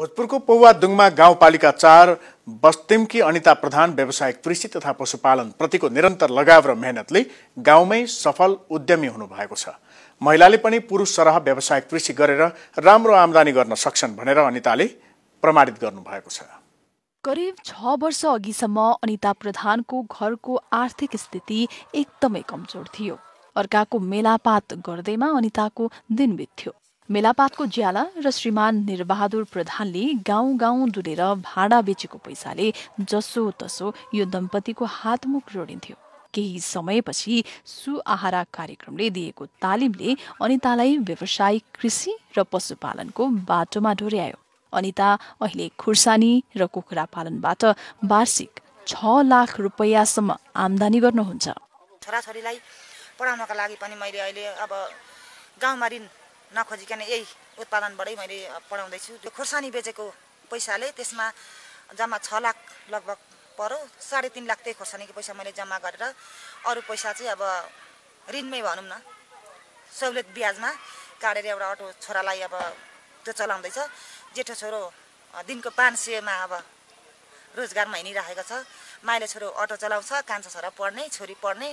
भोजपुरको पौवा दुङमा गाउँपालिका चार बस्तिमकी अनिता प्रधान व्यावसायिक कृषि तथा पशुपालन प्रतिको निरन्तर लगाव र मेहनतले गाउँमै सफल उद्यमी हुनु भएको छ महिलाले पनि पुरुष सरह व्यावसायिक कृषि गरेर राम्रो आमदानी गर्न सक्छन् भनेर अनिताले प्रमाणित गर्नु भएको छ करिब छ वर्ष अघिसम्म अनिता प्रधानको घरको आर्थिक स्थिति एकदमै कमजोर थियो अर्काको मेलापात गर्दैमा अनिताको दिन बित्थ्यो मेलापातको ज्याला र श्रीमान निरबहादुर प्रधानले गाउँ गाउँ डुलेर भाँडा बेचेको पैसाले जसो तसो यो दम्पतिको हातमुख जोडिन्थ्यो केही समयपछि सुआहारा कार्यक्रमले दिएको तालिमले अनितालाई व्यवसायिक कृषि र पशुपालनको बाटोमा डोर्यायो अनिता अहिले खुर्सानी र कुखुरा पालनबाट वार्षिक छ लाख रुपियाँसम्म आमदानी गर्नुहुन्छ छोराछोरीलाई पढाउनका लागि पनि मैले अहिले अब गाउँमा ऋण नखोजिकन यही उत्पादनबाटै मैले पढाउँदैछु त्यो खोर्सानी बेचेको पैसाले त्यसमा जम्मा छ लाख लगभग पऱ्यो साढे तिन लाख त्यही खोर्सानीको पैसा मैले जम्मा गरेर अरू पैसा चाहिँ अब ऋणमै भनौँ न सहुलियत ब्याजमा काटेर एउटा अटो छोरालाई अब त्यो चलाउँदैछ जेठो छोरो दिनको पाँच सयमा अब रोजगारमा हिँडिरहेको छ माइलो छोरो अटो चलाउँछ कान्छा छोरा पढ्ने छोरी पढ्ने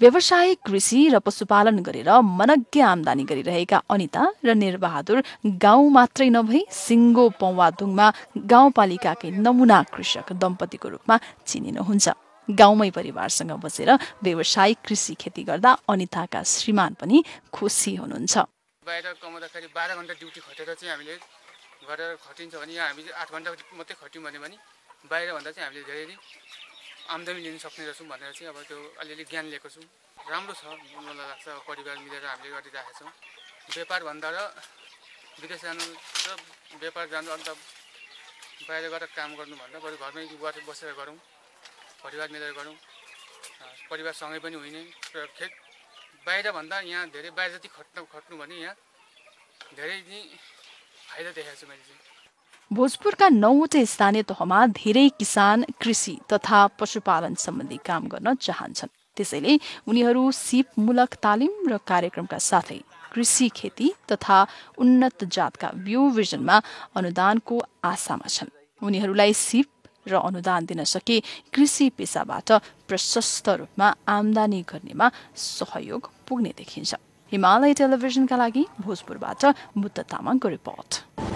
व्यवसाय कृषि र पशुपालन गरेर मनज्ञ आमदानी गरिरहेका अनिता र निरबहादुर गाउँ मात्रै नभई सिङ्गो पौवादुङमा गाउँपालिकाकै नमुना कृषक दम्पतिको रूपमा चिनिनुहुन्छ गाउँमै परिवारसँग बसेर व्यवसायिक कृषि खेती गर्दा अनिताका श्रीमान पनि खुसी हुनुहुन्छ बाहिर कमाउँदाखेरि बाह्र घन्टा ड्युटी खटेर चाहिँ हामीले गरेर खटिन्छ भने यहाँ हामीले आठ घन्टा मात्रै खट्यौँ भने पनि बाहिरभन्दा चाहिँ हामीले धेरै आमदामी लिन सक्ने रहेछौँ भनेर चाहिँ अब त्यो अलिअलि ज्ञान लिएको छु राम्रो छ मलाई लाग्छ परिवार मिलेर हामीले गरिरहेको छौँ व्यापारभन्दा र विदेश जानु र व्यापार जानु अन्त बाहिर गएर काम गर्नुभन्दा बरु घरमै बसेर गरौँ परिवार मिलेर गरौँ परिवारसँगै पनि होइन र खेत बाहिरभन्दा यहाँ धेरै बाहिर जति खट्नु खट्नु भने यहाँ धेरै नै फाइदा देखाएको छु मैले चाहिँ भोजपुरका नौवटै स्थानीय तहमा धेरै किसान कृषि तथा पशुपालन सम्बन्धी काम गर्न चाहन्छन् त्यसैले उनीहरू सिपमूलक तालिम र कार्यक्रमका साथै कृषि खेती तथा उन्नत जातका बिउ विजनमा अनुदानको आशामा छन् उनीहरूलाई सिप र अनुदान दिन सके कृषि पेसाबाट प्रशस्त रूपमा आमदानी गर्नेमा सहयोग पुग्ने देखिन्छ हिमालय टेलिभिजनका लागि भोजपुरबाट बुद्ध तामाङको रिपोर्ट